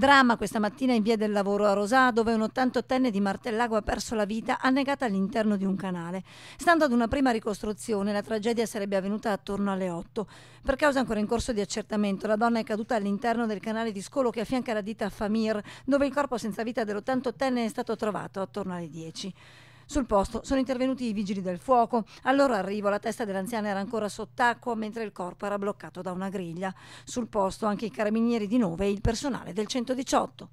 Dramma questa mattina in via del lavoro a Rosà, dove un 88enne di Martellagua ha perso la vita annegata all'interno di un canale. Stando ad una prima ricostruzione, la tragedia sarebbe avvenuta attorno alle 8. Per causa ancora in corso di accertamento, la donna è caduta all'interno del canale di scolo che affianca la ditta Famir, dove il corpo senza vita dell'88enne è stato trovato attorno alle 10. Sul posto sono intervenuti i vigili del fuoco. Al loro arrivo la testa dell'anziana era ancora sott'acqua mentre il corpo era bloccato da una griglia. Sul posto anche i carabinieri di Nove e il personale del 118.